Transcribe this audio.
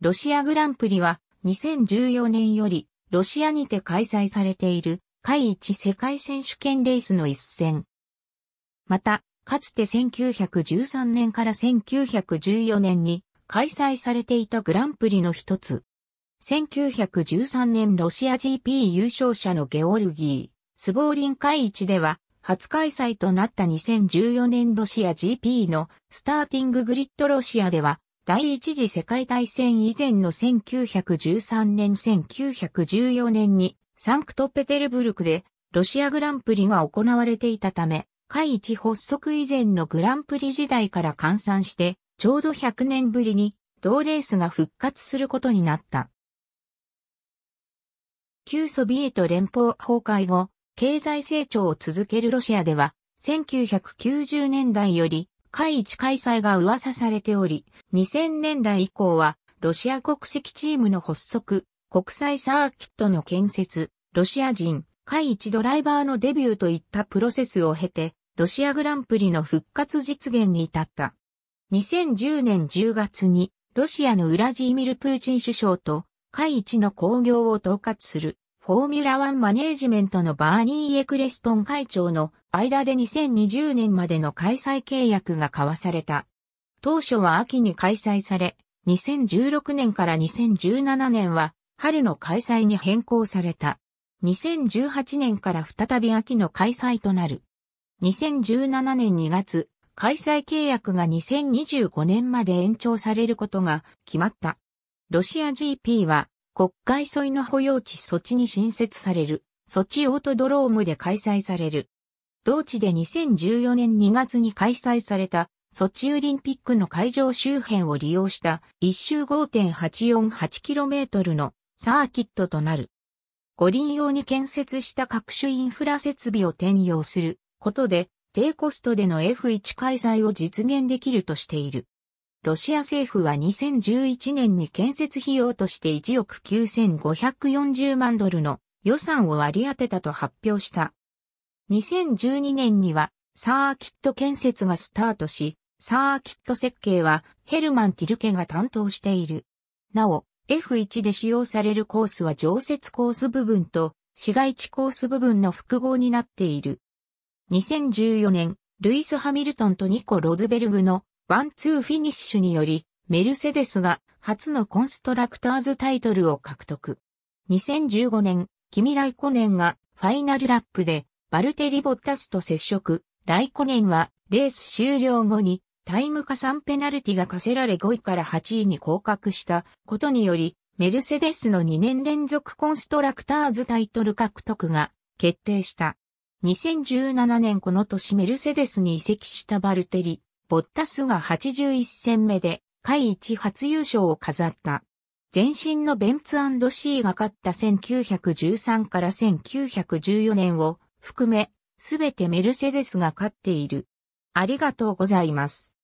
ロシアグランプリは2014年よりロシアにて開催されている海一世界選手権レースの一戦。また、かつて1913年から1914年に開催されていたグランプリの一つ。1913年ロシア GP 優勝者のゲオルギー、スボーリン海一では、初開催となった2014年ロシア GP のスターティンググリッドロシアでは、第一次世界大戦以前の1913年1914年にサンクトペテルブルクでロシアグランプリが行われていたため、会一発足以前のグランプリ時代から換算して、ちょうど100年ぶりに同レースが復活することになった。旧ソビエト連邦崩壊後、経済成長を続けるロシアでは、1990年代より会一開催が噂されており、2000年代以降は、ロシア国籍チームの発足、国際サーキットの建設、ロシア人、会一ドライバーのデビューといったプロセスを経て、ロシアグランプリの復活実現に至った。2010年10月に、ロシアのウラジーミル・プーチン首相と、会一の興行を統括するフォーミュラワンマネージメントのバーニー・エクレストン会長の間で2020年までの開催契約が交わされた。当初は秋に開催され、2016年から2017年は春の開催に変更された。2018年から再び秋の開催となる。2017年2月、開催契約が2025年まで延長されることが決まった。ロシア GP は国会沿いの保養地措置に新設される、措置オートドロームで開催される。同地で2014年2月に開催された、ソチオリンピックの会場周辺を利用した1周 5.848km のサーキットとなる。五輪用に建設した各種インフラ設備を転用することで低コストでの F1 開催を実現できるとしている。ロシア政府は2011年に建設費用として1億9540万ドルの予算を割り当てたと発表した。2012年にはサーキット建設がスタートし、サーキット設計はヘルマン・ティルケが担当している。なお、F1 で使用されるコースは常設コース部分と市街地コース部分の複合になっている。2014年、ルイス・ハミルトンとニコ・ロズベルグのワンツーフィニッシュにより、メルセデスが初のコンストラクターズタイトルを獲得。2015年、キミ・ライコネンがファイナルラップでバルテリ・ボッタスと接触。ライコネンはレース終了後にタイム加算ペナルティが課せられ5位から8位に降格したことにより、メルセデスの2年連続コンストラクターズタイトル獲得が決定した。2017年この年メルセデスに移籍したバルテリ。ボッタスが81戦目で、会一初優勝を飾った。前身のベンツシーが勝った1913から1914年を含め、すべてメルセデスが勝っている。ありがとうございます。